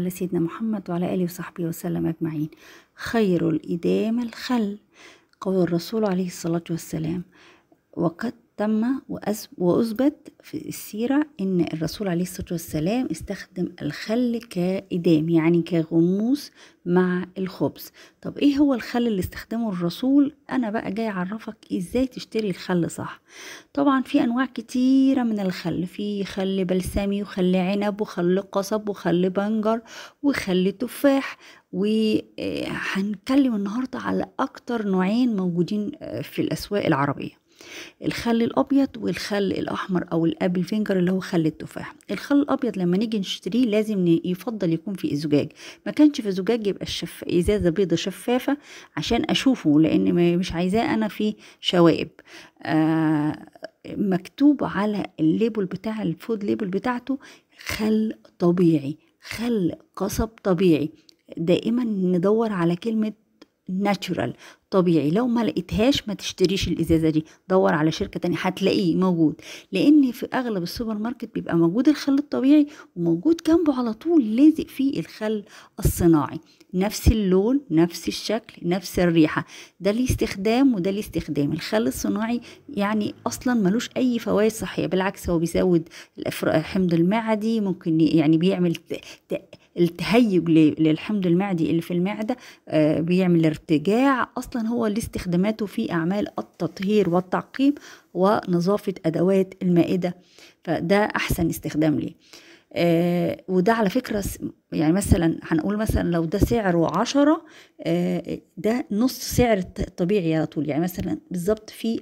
على سيدنا محمد وعلى آله وصحبه وسلم أجمعين خير الإدام الخل قول الرسول عليه الصلاة والسلام وقد تم وأثبت في السيرة أن الرسول عليه الصلاة والسلام استخدم الخل كإدام يعني كغموس مع الخبز طب إيه هو الخل اللي استخدمه الرسول أنا بقى جاي أعرفك إزاي تشتري الخل صح طبعا في أنواع كتيرة من الخل في خل بلسمي وخل عنب وخل قصب وخل بنجر وخل تفاح وهنتكلم آه، النهاردة على أكتر نوعين موجودين آه، في الأسواق العربية الخل الابيض والخل الاحمر او الابل فينجر اللي هو خل التفاح الخل الابيض لما نيجي نشتريه لازم يفضل يكون في زجاج ما كانش في زجاج يبقى الشف... ازازه بيضه شفافه عشان اشوفه لان مش عايزاه انا في شوائب آه مكتوب على الليبل بتاع الفود ليبل بتاعته خل طبيعي خل قصب طبيعي دائما ندور على كلمه ناتشورال طبيعي لو ما لقيتهاش ما تشتريش الازازه دي دور على شركه تانية هتلاقيه موجود لان في اغلب السوبر ماركت بيبقى موجود الخل الطبيعي وموجود جنبه على طول لازق فيه الخل الصناعي نفس اللون نفس الشكل نفس الريحه ده ليه استخدام وده ليه استخدام الخل الصناعي يعني اصلا ملوش اي فوائد صحيه بالعكس هو بيزود الحمض المعدي ممكن يعني بيعمل التهيج للحمض المعدي اللي في المعده آه، بيعمل ارتجاع اصلا هو لاستخداماته في أعمال التطهير والتعقيم ونظافة أدوات المائدة فده أحسن استخدام ليه آه وده على فكرة يعني مثلا هنقول مثلا لو ده سعره عشرة آه ده نص سعر الطبيعي على طول يعني مثلا بالظبط في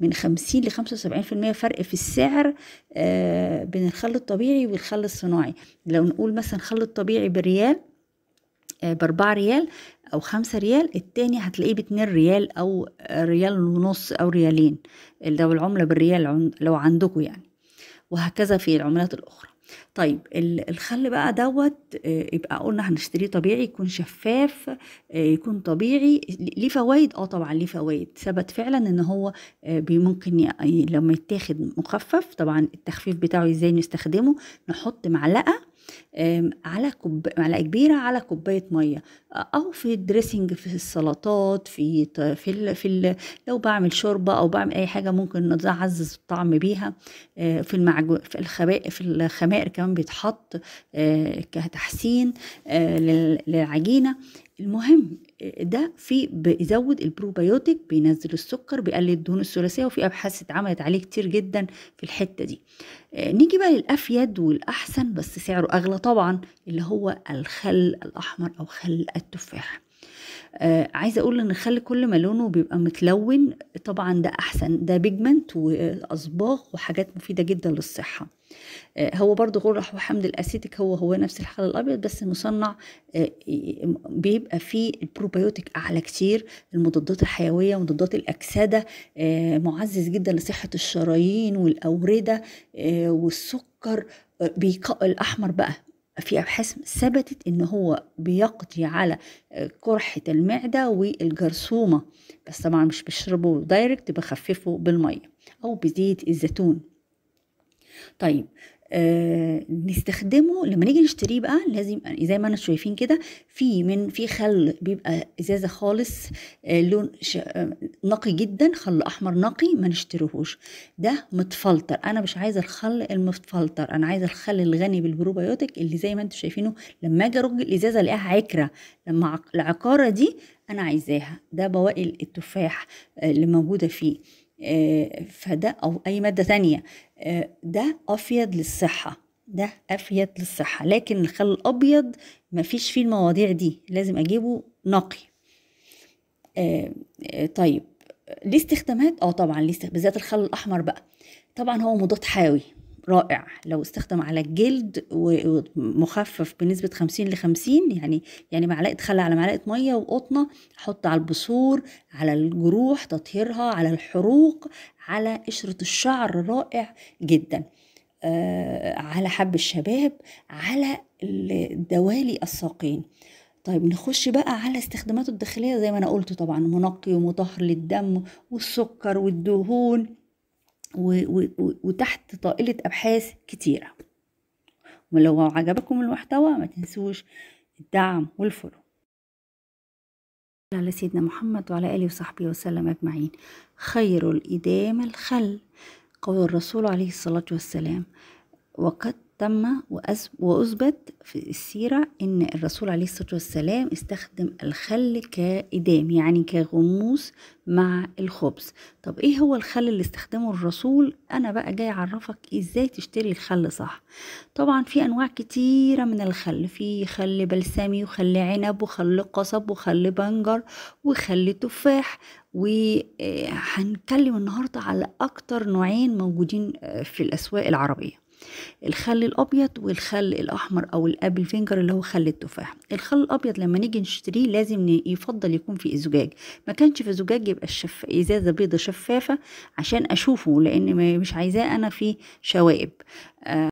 من خمسين لخمسة وسبعين في المية فرق في السعر آه بين الخل الطبيعي والخل الصناعي لو نقول مثلا خل الطبيعي بريال آه، بأربعة ريال أو خمسة ريال التاني هتلاقيه باتنين ريال أو ريال ونص أو ريالين لو العملة بالريال لو عندكم يعني وهكذا في العملات الأخرى طيب الخل بقى دوت آه، يبقى قلنا هنشتريه طبيعي يكون شفاف آه، يكون طبيعي ليه فوائد اه طبعا ليه فوائد ثبت فعلا ان هو آه، ممكن لما يتاخد مخفف طبعا التخفيف بتاعه ازاي نستخدمه نحط معلقه على كوب... معلقه كبيره على كوبايه ميه او في الدريسنج في السلطات في في ال... في ال... لو بعمل شوربه او بعمل اي حاجه ممكن اعزز الطعم بيها آه، في المعجو... في الخباء في الخمائر كمان بيتحط آه، كتحسين آه، للعجينه المهم ده في بيزود البروبيوتيك بينزل السكر بيقلل الدهون الثلاثيه وفي ابحاث اتعملت عليه كتير جدا في الحته دي آه، نيجي بقى للافيد والاحسن بس سعره اغلى طبعا اللي هو الخل الاحمر او خل التفاح آه عايزه اقول ان الخل كل ما لونه بيبقى متلون طبعا ده احسن ده بيجمنت واصباغ وحاجات مفيده جدا للصحه آه هو برضو غرح وحمض الاسيتيك هو هو نفس الحل الابيض بس مصنع آه بيبقى فيه البروبيوتيك اعلى كتير المضادات الحيويه ومضادات الاكسده آه، معزز جدا لصحه الشرايين والاورده آه، والسكر آه، بيقاء الاحمر بقى في أبحاث ثبتت إن هو بيقضي على آه، قرحة المعدة والجرثومة بس طبعا مش بشربه دايركت بخففه بالمية أو بزيت الزيتون طيب آه، نستخدمه لما نيجي نشتريه بقى لازم يعني زي ما انا شايفين كده في من في خل بيبقى ازازه خالص آه، لون آه، نقي جدا خل احمر نقي ما نشتريهوش ده متفلتر انا مش عايزه الخل المتفلتر انا عايزه الخل الغني بالبروبيوتيك اللي زي ما انتم شايفينه لما اجي ارج الازازه الاقيها عكره لما العقاره العكاره دي انا عايزاها ده بواقي التفاح اللي موجوده فيه آه، فده أو أي مادة تانية آه، ده أفيد للصحة ده أفيد للصحة لكن الخل الأبيض مفيش فيه المواضيع دي لازم أجيبه نقي آه، طيب ليه استخدامات اه طبعا ليه بالذات الخل الاحمر بقى طبعا هو مضاد حيوي رائع لو استخدم على الجلد ومخفف بنسبة 50 ل 50 يعني يعني معلقة خل على معلقة مية وقطنة حط على البثور على الجروح تطهيرها على الحروق على قشرة الشعر رائع جدا آه على حب الشباب على دوالي الساقين طيب نخش بقى على استخداماته الداخلية زي ما أنا قلت طبعا منقي ومطهر للدم والسكر والدهون وتحت طائلة أبحاث كتيرة ولو عجبكم المحتوى ما تنسوش الدعم والفولو على سيدنا محمد وعلى آله وصحبه وسلم أجمعين خير الإدام الخل قول الرسول عليه الصلاة والسلام وقد تم وأثبت في السيرة إن الرسول عليه الصلاة والسلام استخدم الخل كإدام يعني كغموس مع الخبز طب إيه هو الخل اللي استخدمه الرسول أنا بقى جاي أعرفك إزاي تشتري الخل صح طبعا في أنواع كتيرة من الخل في خل بلسمي وخل عنب وخل قصب وخل بنجر وخل تفاح وهنتكلم آه، النهاردة على أكتر نوعين موجودين آه، في الأسواق العربية الخل الابيض والخل الاحمر او الابل فينجر اللي هو خل التفاح الخل الابيض لما نيجي نشتريه لازم يفضل يكون في زجاج ما كانش في زجاج يبقى الشف... ازازه بيضه شفافه عشان اشوفه لان مش عايزاه انا في شوائب آه